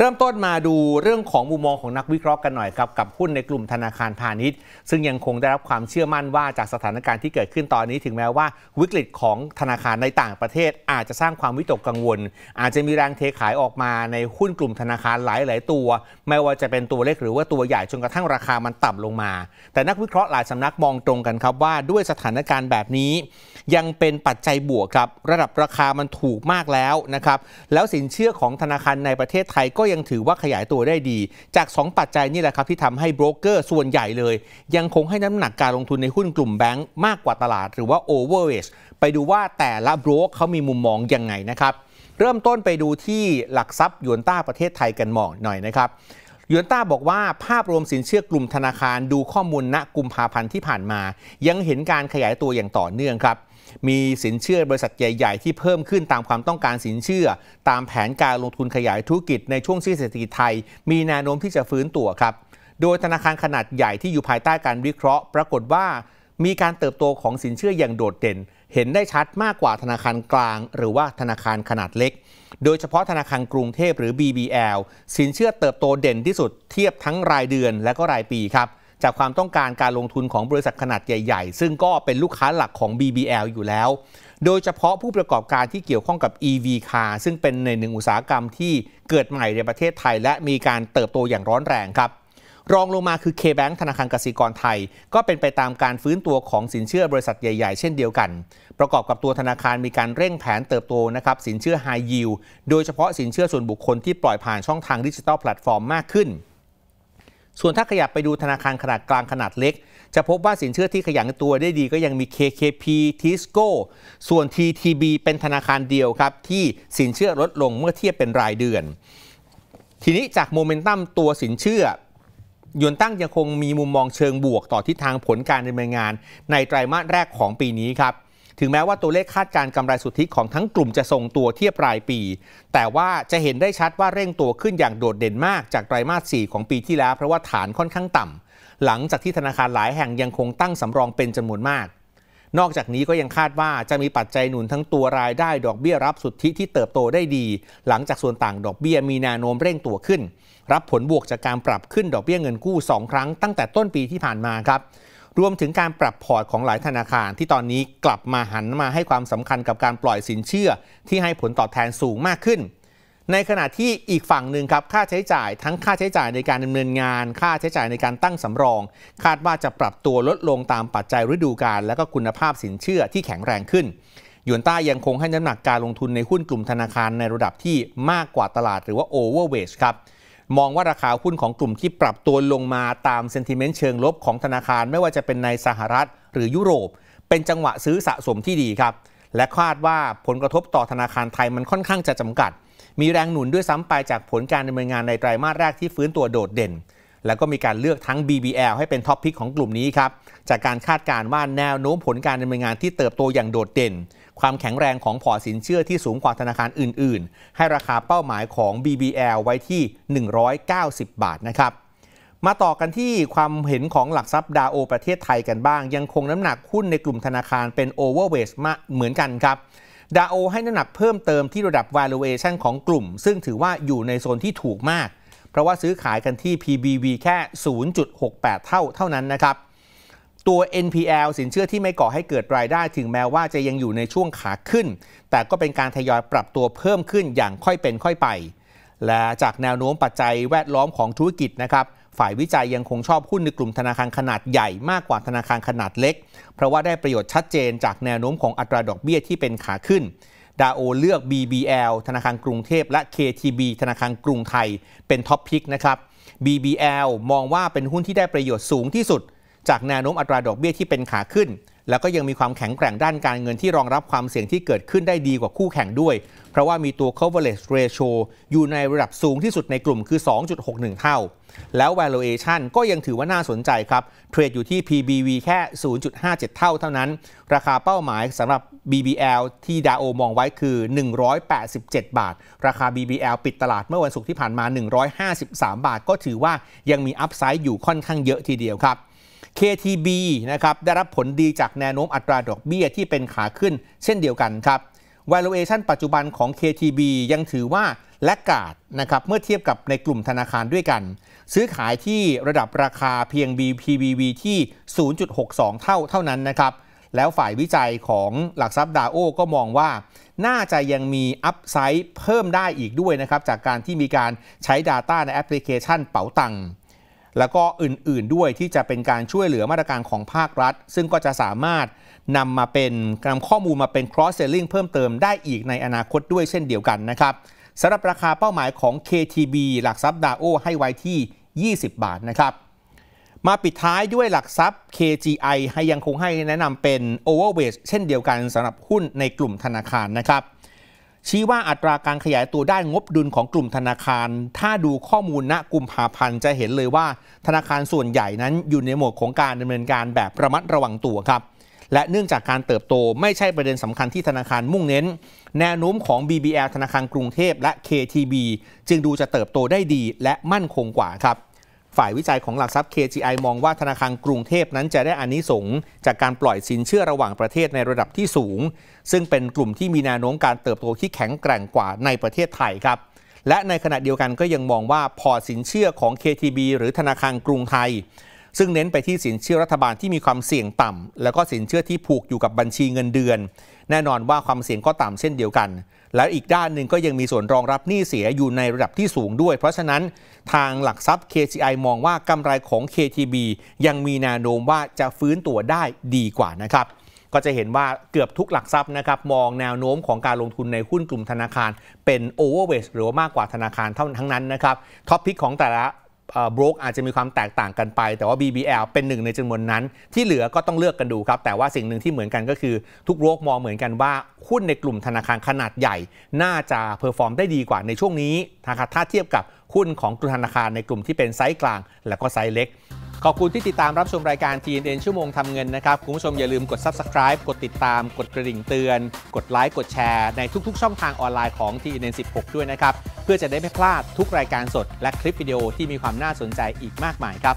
เริ่มต้นมาดูเรื่องของมุมมองของนักวิเคราะห์กันหน่อยครับกับหุ้นในกลุ่มธนาคารพาณิชย์ ซึ่งยังคงได้รับความเชื่อมั่นว่าจากสถานการณ์ที่เกิดขึ้นตอนนี้ถึงแม้ว่า วิกฤตของธนาคารในต่างประเทศอาจจะสร้างความวิตกกังวล อาจจะมีแรงเทขายออกมาในหุ้นกลุ่มธนาคารหลายหลายตัวไม่ว่าจะเป็นตัวเล็กหรือว่าตัวใหญ่จนกระทั่งราคามันต่ำลงมา แต่นักวิเคราะห์หลายสำนักมองตรงกันครับว่าด้วยสถานการณ์แบบนี้ ยังเป็นปัจจัยบวกครับระดับราคามันถูกมากแล้วนะครับแล้วสินเชื่อของธนาคารในประเทศไทยก็ยังถือว่าขยายตัวได้ดีจาก 2 ปัจจัยนี่แหละครับที่ทำให้โบรกเกอร์ส่วนใหญ่เลย ยังคงให้น้ำหนักการลงทุนในหุ้นกลุ่มแบงก์มากกว่าตลาด หรือว่า o v e r อร์เ h t ไปดูว่าแต่ละโบรกเขามีมุมมองยังไงนะครับ เริ่มต้นไปดูที่หลักทรัพย์ยวนต้าประเทศไทยกันหมองหน่อยนะครับยวนต้าบอกว่าภาพรวมสินเชื่อกลุ่มธนาคาร ดูข้อมูลณกุมภาพันธ์ที่ผ่านมา ยังเห็นการขยายตัวอย่างต่อเนื่องครับมีสินเชื่อบริษัทใหญ่ ๆ ที่เพิ่มขึ้นตามความต้องการสินเชื่อ ตามแผนการลงทุนขยายธุรกิจในช่วงที่เศรษฐกิจไทย มีแนวโน้มที่จะฟื้นตัวครับ โดยธนาคารขนาดใหญ่ที่อยู่ภายใต้การวิเคราะห์ ปรากฏว่า มีการเติบโตของสินเชื่ออย่างโดดเด่น เห็นได้ชัดมากกว่าธนาคารกลางหรือว่าธนาคารขนาดเล็ก โดยเฉพาะธนาคารกรุงเทพหรือ BBL สินเชื่อเติบโตเด่นที่สุดเทียบทั้งรายเดือนและก็รายปีครับจากความต้องการการลงทุนของบริษัทขนาดใหญ่ ๆ ซึ่งก็เป็นลูกค้าหลักของ BBL อยู่แล้ว โดยเฉพาะผู้ประกอบการที่เกี่ยวข้องกับ EV car ซึ่งเป็นในหนึ่งอุตสาหกรรมที่เกิดใหม่ในประเทศไทย และมีการเติบโตอย่างร้อนแรงครับ รองลงมาคือ K-Bank ธนาคารกสิกรไทย ก็เป็นไปตามการฟื้นตัวของสินเชื่อบริษัทใหญ่ๆเช่นเดียวกัน ประกอบกับตัวธนาคารมีการเร่งแผนเติบโตนะครับสินเชื่อ High Yield โดยเฉพาะสินเชื่อส่วนบุคคลที่ปล่อยผ่านช่องทางดิจิทัลแพลตฟอร์มมากขึ้นส่วนถ้าขยับไปดูธนาคารขนาดกลางขนาดเล็ก จะพบว่าสินเชื่อที่ขยันตัวได้ดีก็ยังมี KKP Tisco ส่วน TTB เป็นธนาคารเดียวครับที่สินเชื่อลดลงเมื่อเทียบเป็นรายเดือน ทีนี้จากโมเมนตัมตัวสินเชื่อยนตั้งยังคงมีมุมมองเชิงบวกต่อทิศทางผลการดำเนินงานในไตรามาสแรกของปีนี้ครับถึงแม้ว่าตัวเลขคาดการกำไรสุทธิของทั้งกลุ่มจะทรงตัวเทียบรายปี แต่ว่าจะเห็นได้ชัดว่าเร่งตัวขึ้นอย่างโดดเด่นมาก จากไตรมาส4ของปีที่แล้วเพราะว่าฐานค่อนข้างต่ำ หลังจากที่ธนาคารหลายแห่งยังคงตั้งสำรองเป็นจำนวนมาก นอกจากนี้ก็ยังคาดว่าจะมีปัจจัยหนุนทั้งตัวรายได้ดอกเบี้ยรับสุทธิที่เติบโตได้ดี หลังจากส่วนต่างดอกเบี้ยมีแนวโน้มเร่งตัวขึ้น รับผลบวกจากการปรับขึ้นดอกเบี้ยเงินกู้ 2 ครั้ง ตั้งแต่ต้นปีที่ผ่านมาครับรวมถึงการปรับพอร์ตของหลายธนาคารที่ตอนนี้กลับมาหันมาให้ความสำคัญกับการปล่อยสินเชื่อที่ให้ผลตอบแทนสูงมากขึ้น ในขณะที่อีกฝั่งหนึ่งครับค่าใช้จ่าย ทั้งค่าใช้จ่ายในการดำเนินงาน ค่าใช้จ่ายในการตั้งสำรอง คาดว่าจะปรับตัวลดลงตามปัจจัยฤดูกาลและก็คุณภาพสินเชื่อที่แข็งแรงขึ้นยวนต้ายังคงให้น้ำหนักการลงทุนในหุ้นกลุ่มธนาคารในระดับที่มากกว่าตลาดหรือว่า overweight ครับมองว่าราคาหุ้นของกลุ่มที่ปรับตัวลงมาตามเซนติเมนต์เชิงลบของธนาคารไม่ว่าจะเป็นในสหรัฐหรือยุโรป เป็นจังหวะซื้อสะสมที่ดีครับ และคาดว่าผลกระทบต่อธนาคารไทยมันค่อนข้างจะจำกัด มีแรงหนุนด้วยซ้ำไปจากผลการดำเนินงานในไตรามาสแรกที่ฟื้นตัวโดดเด่น แล้วก็มีการเลือกทั้ง BBL ให้เป็นท็อปพิกของกลุ่มนี้ครับจากการคาดการณ์ว่าแนวโน้มผลการดำเนินงานที่เติบโตอย่างโดดเด่นความแข็งแรงของพอสินเชื่อที่สูงกว่าธนาคารอื่นๆ ให้ราคาเป้าหมายของ BBL ไว้ที่ 190 บาทนะครับ มาต่อกันที่ความเห็นของหลักทรัพย์ดาโอประเทศไทยกันบ้าง ยังคงน้ำหนักหุ้นในกลุ่มธนาคารเป็นโอเวอร์เวสมาเหมือนกันครับดาโอให้น้ำหนักเพิ่มเติมที่ระดับ valuation ของกลุ่ม ซึ่งถือว่าอยู่ในโซนที่ถูกมาก เพราะว่าซื้อขายกันที่ PBV แค่ 0.68 เท่าเท่านั้นนะครับตัว NPL สินเชื่อที่ไม่ก่อให้เกิดรายได้ถึงแม้ว่าจะยังอยู่ในช่วงขาขึ้น แต่ก็เป็นการทยอยปรับตัวเพิ่มขึ้นอย่างค่อยเป็นค่อยไป และจากแนวโน้มปัจจัยแวดล้อมของธุรกิจนะครับฝ่ายวิจัยยังคงชอบหุ้นในกลุ่มธนาคารขนาดใหญ่มากกว่าธนาคารขนาดเล็ก เพราะว่าได้ประโยชน์ชัดเจน จากแนวโน้มของอัตราดอกเบี้ยที่เป็นขาขึ้นดาโอเลือก BBL ธนาคารกรุงเทพและ KTB ธนาคารกรุงไทยเป็นท็อปพิกนะครับ BBL มองว่าเป็นหุ้นที่ได้ประโยชน์สูงที่สุดจากแนวโน้มอัตราดอกเบี้ยที่เป็นขาขึ้น แล้วก็ยังมีความแข็งแกร่งด้านการเงินที่รองรับความเสี่ยงที่เกิดขึ้นได้ดีกว่าคู่แข่งด้วย เพราะว่ามีตัว coverage ratio อยู่ในระดับสูงที่สุดในกลุ่มคือ 2.61 เท่า แล้ว valuation ก็ยังถือว่าน่าสนใจครับเทรดอยู่ที่ PBV แค่ 0.57 เท่า เท่านั้น ราคาเป้าหมายสำหรับ BBL ที่ดาโอมองไว้คือ 187 บาท ราคา BBL ปิดตลาดเมื่อวันศุกร์ที่ผ่านมา 153 บาท ก็ถือว่ายังมีอัพไซด์อยู่ค่อนข้างเยอะทีเดียวครับ KTB นะครับได้รับผลดีจากแนวโน้มอัตราดอกเบี้ยที่เป็นขาขึ้นเช่นเดียวกันครับ valuation ปัจจุบันของ KTB ยังถือว่า และกาดนะครับเมื่อเทียบกับในกลุ่มธนาคารด้วยกัน ซื้อขายที่ระดับราคาเพียง BPBV ที่ 0.62 เท่าเท่านั้นนะครับแล้วฝ่ายวิจัยของหลักทรัพย์ดาโอก็มองว่า น่าจะยังมีอัพไซด์เพิ่มได้อีกด้วยนะครับจากการที่มีการใช้ Data ในแอปพลิเคชันเป๋าตังค์แล้วก็อื่นๆด้วยที่จะเป็นการช่วยเหลือมาตรการของภาครัฐ ซึ่งก็จะสามารถนำมาเป็นนำข้อมูลมาเป็น cross selling เพิ่มเติมได้อีกในอนาคตด้วยเช่นเดียวกันนะครับสำหรับราคาเป้าหมายของ KTB หลักทรัพย์ดาโอให้ไว้ที่ 20 บาทนะครับ มาปิดท้ายด้วยหลักทรัพย์ KGI ให้ยังคงให้แนะนำเป็น overweight เช่นเดียวกันสำหรับหุ้นในกลุ่มธนาคารนะครับชี้ว่าอัตราการขยายตัวได้งบดุลของกลุ่มธนาคาร ถ้าดูข้อมูลณกุมภาพันธ์จะเห็นเลยว่า ธนาคารส่วนใหญ่นั้นอยู่ในหมวดของการดำเนินการแบบระมัดระวังตัวครับและเนื่องจากการเติบโตไม่ใช่ประเด็นสำคัญที่ธนาคารมุ่งเน้น แนวโน้มของ BBL ธนาคารกรุงเทพและ KTB จึงดูจะเติบโตได้ดีและมั่นคงกว่าครับฝ่ายวิจัยของหลักทรัพย์ KGI มองว่าธนาคารกรุงเทพนั้นจะได้อานิสงจากการปล่อยสินเชื่อระหว่างประเทศในระดับที่สูง ซึ่งเป็นกลุ่มที่มีแนวโน้มการเติบโตที่แข็งแกร่งกว่าในประเทศไทยครับ และในขณะเดียวกันก็ยังมองว่าพอสินเชื่อของ KTB หรือธนาคารกรุงไทยซึ่งเน้นไปที่สินเชื่อรัฐบาลที่มีความเสี่ยงต่ำ แล้วก็สินเชื่อที่ผูกอยู่กับบัญชีเงินเดือน แน่นอนว่าความเสี่ยงก็ต่ำเช่นเดียวกัน และอีกด้านหนึ่งก็ยังมีส่วนรองรับหนี้เสียอยู่ในระดับที่สูงด้วย เพราะฉะนั้นทางหลักทรัพย์ KCI มองว่ากำไรของ KTB ยังมีแนวโน้มว่าจะฟื้นตัวได้ดีกว่านะครับก็จะเห็นว่าเกือบทุกหลักทรัพย์นะครับมองแนวโน้มของการลงทุนในหุ้นกลุ่มธนาคาร เป็นโอเวอร์เวสหรือว่ามากกว่าธนาคารเท่านั้นนะครับท็อปพิกของแต่ละโบรกอาจจะมีความแตกต่างกันไป แต่ว่า BBL เป็นหนึ่งในจำนวนนั้น ที่เหลือก็ต้องเลือกกันดูครับ แต่ว่าสิ่งหนึ่งที่เหมือนกันก็คือ ทุกโบรกมองเหมือนกันว่าหุ้นในกลุ่มธนาคารขนาดใหญ่ น่าจะเพอร์ฟอร์มได้ดีกว่าในช่วงนี้ ถ้าเทียบกับหุ้นของกลุ่ธนาคารในกลุ่มที่เป็นไซส์กลางและก็ไซส์เล็ก ขอบคุณที่ติดตามรับชมรายการ TNN ชั่วโมงทำเงินนะครับ คุณผู้ชมอย่าลืมกด subscribe กดติดตาม กดกระดิ่งเตือน กดไลค์ กดแชร์ในทุกๆ ช่องทางออนไลน์ของ TNN 16 ด้วยนะครับ เพื่อจะได้ไม่พลาดทุกรายการสด และคลิปวิดีโอที่มีความน่าสนใจอีกมากมายครับ